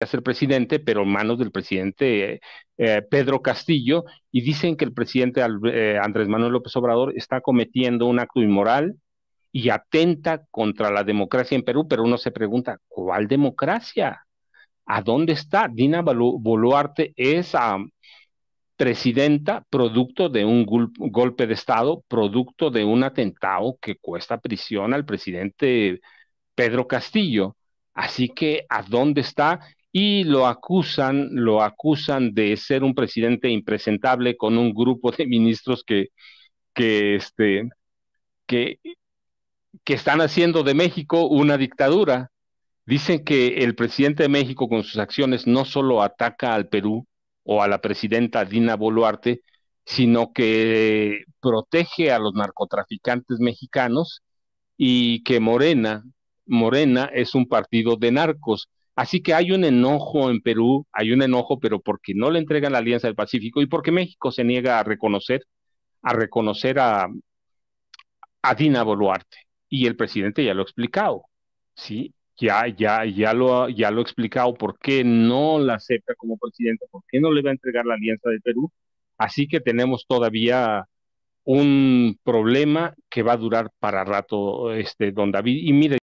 a ser presidente, pero en manos del presidente eh, eh, Pedro Castillo, y dicen que el presidente eh, Andrés Manuel López Obrador está cometiendo un acto inmoral y atenta contra la democracia en Perú, pero uno se pregunta, ¿cuál democracia? ¿A dónde está? Dina Boluarte es presidenta producto de un golpe de Estado, producto de un atentado que cuesta prisión al presidente Pedro Castillo. Así que, ¿a dónde está? y lo acusan, lo acusan de ser un presidente impresentable con un grupo de ministros que, que, este, que, que están haciendo de México una dictadura. Dicen que el presidente de México con sus acciones no solo ataca al Perú o a la presidenta Dina Boluarte, sino que protege a los narcotraficantes mexicanos y que Morena, Morena es un partido de narcos. Así que hay un enojo en Perú, hay un enojo, pero porque no le entregan la Alianza del Pacífico y porque México se niega a reconocer, a reconocer a, Dina Boluarte. Y el presidente ya lo ha explicado, ¿sí? Ya, ya, ya lo, ya lo ha explicado por qué no la acepta como presidente, por qué no le va a entregar la Alianza del Perú. Así que tenemos todavía un problema que va a durar para rato, este, don David. Y mire,